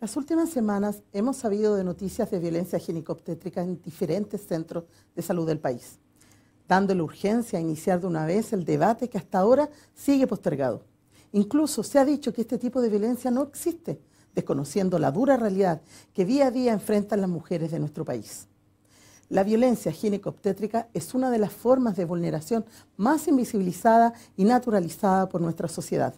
Las últimas semanas hemos sabido de noticias de violencia ginecoptétrica en diferentes centros de salud del país, dándole urgencia a iniciar de una vez el debate que hasta ahora sigue postergado. Incluso se ha dicho que este tipo de violencia no existe, desconociendo la dura realidad que día a día enfrentan las mujeres de nuestro país. La violencia ginecoptétrica es una de las formas de vulneración más invisibilizada y naturalizada por nuestra sociedad.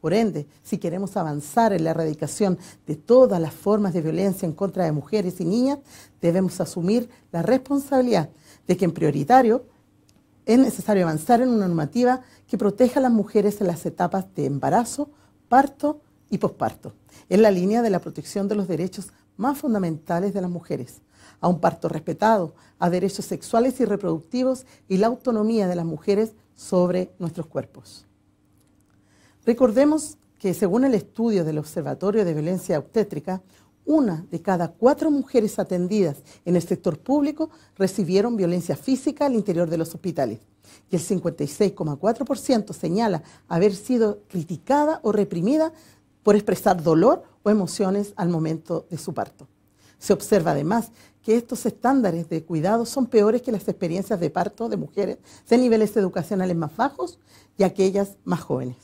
Por ende, si queremos avanzar en la erradicación de todas las formas de violencia en contra de mujeres y niñas, debemos asumir la responsabilidad de que en prioritario es necesario avanzar en una normativa que proteja a las mujeres en las etapas de embarazo, parto y posparto, en la línea de la protección de los derechos más fundamentales de las mujeres a un parto respetado, a derechos sexuales y reproductivos y la autonomía de las mujeres sobre nuestros cuerpos. Recordemos que según el estudio del Observatorio de Violencia Obstétrica, una de cada cuatro mujeres atendidas en el sector público recibieron violencia física al interior de los hospitales y el 56,4% señala haber sido criticada o reprimida por expresar dolor o emociones al momento de su parto. Se observa además que estos estándares de cuidado son peores que las experiencias de parto de mujeres de niveles educacionales más bajos y aquellas más jóvenes.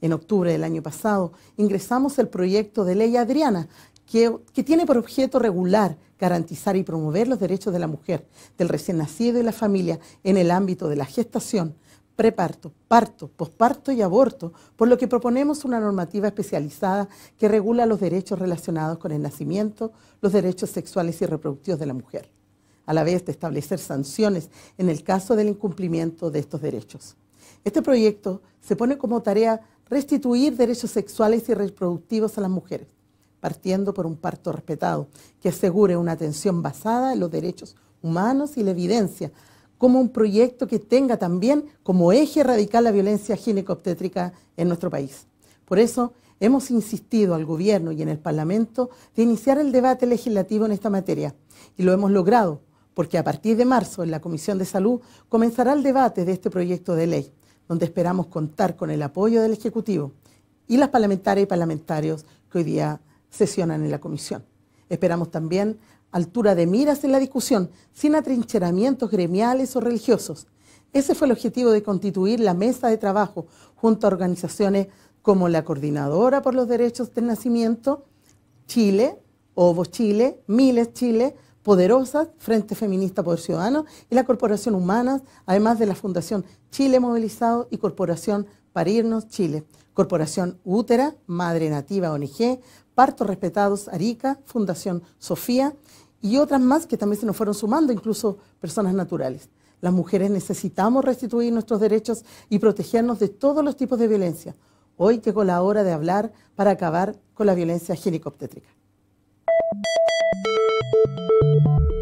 En octubre del año pasado ingresamos el proyecto de ley Adriana, que, tiene por objeto regular, garantizar y promover los derechos de la mujer, del recién nacido y la familia en el ámbito de la gestación, preparto, parto, posparto y aborto, por lo que proponemos una normativa especializada que regula los derechos relacionados con el nacimiento, los derechos sexuales y reproductivos de la mujer, a la vez de establecer sanciones en el caso del incumplimiento de estos derechos. Este proyecto se pone como tarea restituir derechos sexuales y reproductivos a las mujeres, partiendo por un parto respetado que asegure una atención basada en los derechos humanos y la evidencia como un proyecto que tenga también como eje radical la violencia ginecobstétrica en nuestro país. Por eso hemos insistido al Gobierno y en el Parlamento de iniciar el debate legislativo en esta materia y lo hemos logrado porque a partir de marzo en la Comisión de Salud comenzará el debate de este proyecto de ley, donde esperamos contar con el apoyo del Ejecutivo y las parlamentarias y parlamentarios que hoy día sesionan en la Comisión. Esperamos también altura de miras en la discusión, sin atrincheramientos gremiales o religiosos. Ese fue el objetivo de constituir la mesa de trabajo junto a organizaciones como la Coordinadora por los Derechos del Nacimiento, Chile, OVO Chile, Miles Chile, poderosas, Frente Feminista Poder Ciudadano y la Corporación Humanas, además de la Fundación Chile Movilizado y Corporación Parirnos Chile, Corporación Útera, Madre Nativa ONG, Partos Respetados Arica, Fundación Sofía y otras más que también se nos fueron sumando, incluso personas naturales. Las mujeres necesitamos restituir nuestros derechos y protegernos de todos los tipos de violencia. Hoy llegó la hora de hablar para acabar con la violencia ginecoptétrica. thank you